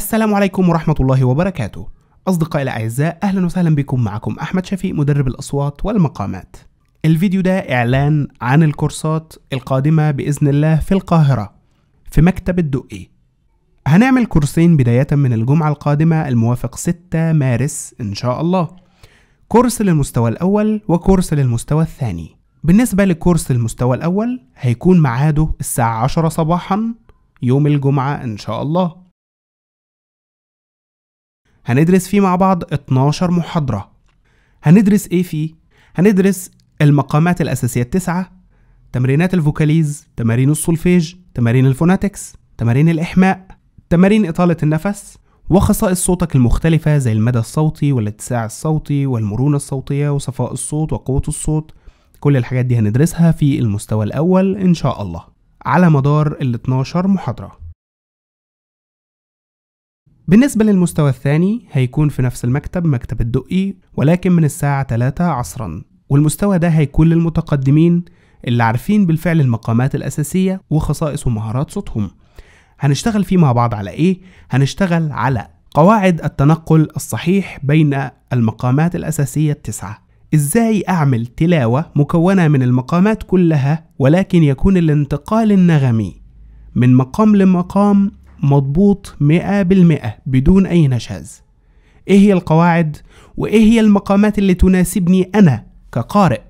السلام عليكم ورحمة الله وبركاته أصدقائي الأعزاء أهلا وسهلا بكم معكم أحمد شفيق مدرب الأصوات والمقامات الفيديو ده إعلان عن الكورسات القادمة بإذن الله في القاهرة في مكتب الدقي هنعمل كورسين بداية من الجمعة القادمة الموافق 6 مارس إن شاء الله كورس للمستوى الأول وكورس للمستوى الثاني بالنسبة لكورس المستوى الأول هيكون معاده الساعة 10 صباحا يوم الجمعة إن شاء الله هندرس فيه مع بعض 12 محاضرة هندرس ايه فيه؟ هندرس المقامات الأساسية التسعة تمرينات الفوكاليز تمارين السولفيج تمارين الفوناتكس تمارين الإحماء تمارين إطالة النفس وخصائص صوتك المختلفة زي المدى الصوتي والاتساع الصوتي والمرونة الصوتية وصفاء الصوت وقوة الصوت كل الحاجات دي هندرسها في المستوى الأول إن شاء الله على مدار ال 12 محاضرة بالنسبة للمستوى الثاني هيكون في نفس المكتب مكتب الدقي ولكن من الساعة 3 عصرا والمستوى ده هيكون للمتقدمين اللي عارفين بالفعل المقامات الأساسية وخصائص ومهارات صوتهم هنشتغل فيه مع بعض على إيه؟ هنشتغل على قواعد التنقل الصحيح بين المقامات الأساسية التسعة إزاي أعمل تلاوة مكونة من المقامات كلها ولكن يكون الانتقال النغمي من مقام لمقام مضبوط مئة بالمئة بدون أي نشاز إيه هي القواعد وإيه هي المقامات اللي تناسبني أنا كقارئ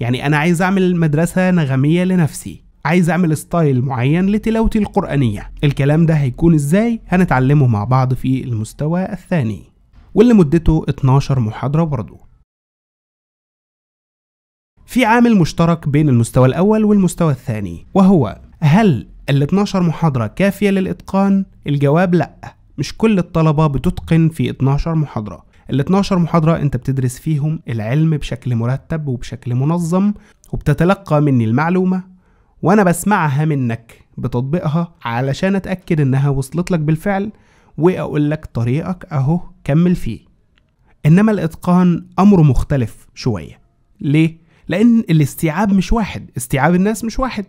يعني أنا عايز أعمل مدرسة نغمية لنفسي عايز أعمل ستايل معين لتلاوتي القرآنية الكلام ده هيكون إزاي هنتعلمه مع بعض في المستوى الثاني واللي مدته 12 محاضرة برضه في عامل مشترك بين المستوى الأول والمستوى الثاني وهو هل ال 12 محاضرة كافية للإتقان؟ الجواب لأ مش كل الطلبة بتتقن في 12 محاضرة ال 12 محاضرة أنت بتدرس فيهم العلم بشكل مرتب وبشكل منظم وبتتلقى مني المعلومة وأنا بسمعها منك بتطبيقها علشان أتأكد إنها وصلت لك بالفعل وأقول لك طريقك أهو كمل فيه إنما الإتقان أمر مختلف شوية ليه؟ لأن الاستيعاب مش واحد استيعاب الناس مش واحد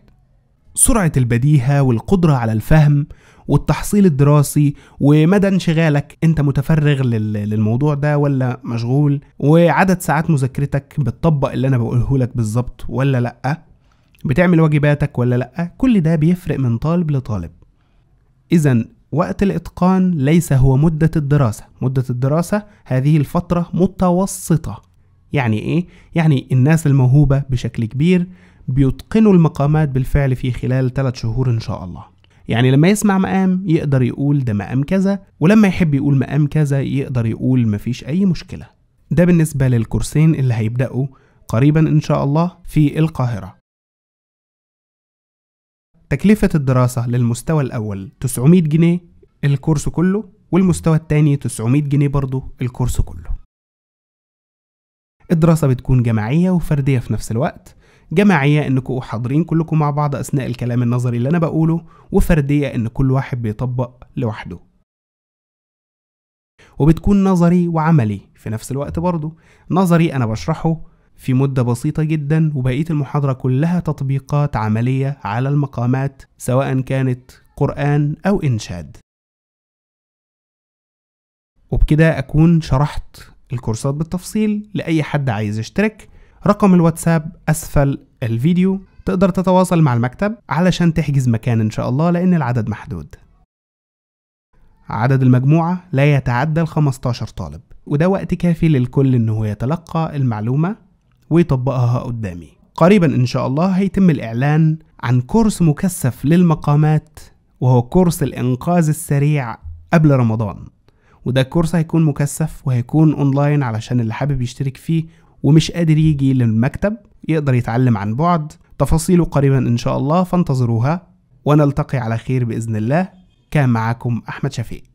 سرعة البديهة والقدرة على الفهم والتحصيل الدراسي ومدى انشغالك انت متفرغ للموضوع ده ولا مشغول وعدد ساعات مذاكرتك بتطبق اللي انا بقوله لك بالظبط ولا لا بتعمل واجباتك ولا لا كل ده بيفرق من طالب لطالب اذا وقت الاتقان ليس هو مدة الدراسة مدة الدراسة هذه الفترة متوسطة يعني ايه يعني الناس الموهوبة بشكل كبير بيتقنوا المقامات بالفعل في خلال 3 شهور إن شاء الله يعني لما يسمع مقام يقدر يقول ده مقام كذا ولما يحب يقول مقام كذا يقدر يقول مفيش أي مشكلة ده بالنسبة للكورسين اللي هيبدأوا قريبا إن شاء الله في القاهرة تكلفة الدراسة للمستوى الأول 900 جنيه الكورس كله والمستوى الثاني 900 جنيه برضه الكورس كله الدراسة بتكون جماعية وفردية في نفس الوقت جماعيه انكم حاضرين كلكم مع بعض اثناء الكلام النظري اللي انا بقوله وفرديه ان كل واحد بيطبق لوحده وبتكون نظري وعملي في نفس الوقت برضه نظري انا بشرحه في مدة بسيطة جدا وبقية المحاضرة كلها تطبيقات عملية على المقامات سواء كانت قرآن أو إنشاد وبكده أكون شرحت الكورسات بالتفصيل لأي حد عايز يشترك رقم الواتساب أسفل الفيديو تقدر تتواصل مع المكتب علشان تحجز مكان إن شاء الله لأن العدد محدود عدد المجموعة لا يتعدى ال 15 طالب وده وقت كافي للكل إنه يتلقى المعلومة ويطبقها قدامي قريبا إن شاء الله هيتم الإعلان عن كورس مكثف للمقامات وهو كورس الإنقاذ السريع قبل رمضان وده كورس هيكون مكثف وهيكون اونلاين علشان اللي حابب يشترك فيه ومش قادر يجي للمكتب يقدر يتعلم عن بعد تفاصيله قريبا إن شاء الله فانتظروها ونلتقي على خير بإذن الله كان معكم أحمد شفيق